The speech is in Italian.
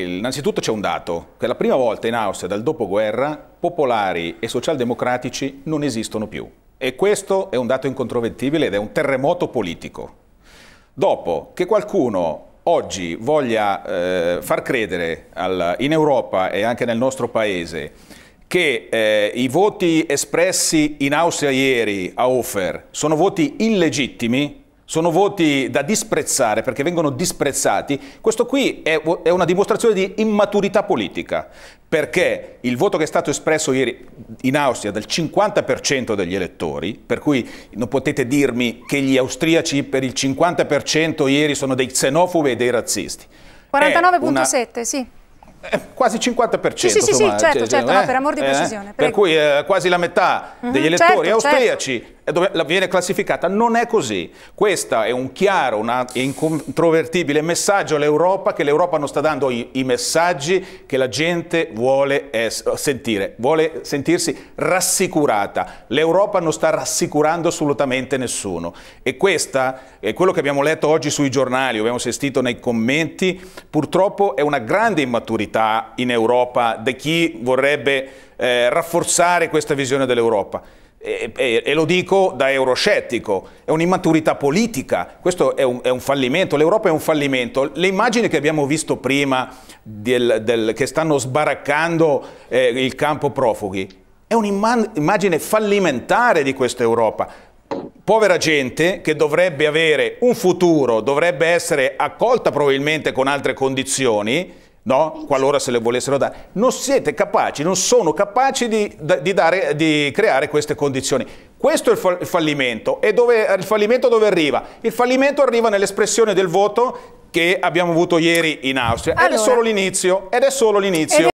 Innanzitutto c'è un dato, che la prima volta in Austria dal dopoguerra popolari e socialdemocratici non esistono più. E questo è un dato incontrovertibile ed è un terremoto politico. Dopo che qualcuno oggi voglia eh, far credere al, in Europa e anche nel nostro paese che eh, i voti espressi in Austria ieri a Hofer sono voti illegittimi, sono voti da disprezzare perché vengono disprezzati, questo qui è, è una dimostrazione di immaturità politica, perché il voto che è stato espresso ieri in Austria dal 50% degli elettori, per cui non potete dirmi che gli austriaci per il 50% ieri sono dei xenofobi e dei razzisti. 49.7, sì. Eh, quasi 50%. Sì, sì, insomma, sì, certo, cioè, certo, eh? no, per amor di eh, precisione. Eh? Per cui quasi la metà mhm, degli certo, elettori mm -hmm, certo, austriaci certo dove viene classificata. Non è così. Questo è un chiaro, un incontrovertibile messaggio all'Europa che l'Europa non sta dando i, i, messaggi che la gente vuole sentire, vuole sentirsi rassicurata. L'Europa non sta rassicurando assolutamente nessuno. E questo è quello che abbiamo letto oggi sui giornali, abbiamo assistito nei commenti, purtroppo è una grande immaturità in Europa di chi vorrebbe eh, rafforzare questa visione dell'Europa. E, e, e, lo dico da euroscettico, è un'immaturità politica, questo è un, è un fallimento, l'Europa è un fallimento. Le immagini che abbiamo visto prima del, del, che stanno sbaraccando eh, il campo profughi, è un'immagine fallimentare di questa Europa. Povera gente che dovrebbe avere un futuro, dovrebbe essere accolta probabilmente con altre condizioni, no? qualora se le volessero dare. Non siete capaci, non sono capaci di, di, dare, di creare queste condizioni. Questo è il, fallimento. E dove, il fallimento dove arriva? Il fallimento arriva nell'espressione del voto che abbiamo avuto ieri in Austria. Allora, ed è solo l'inizio, ed è solo l'inizio.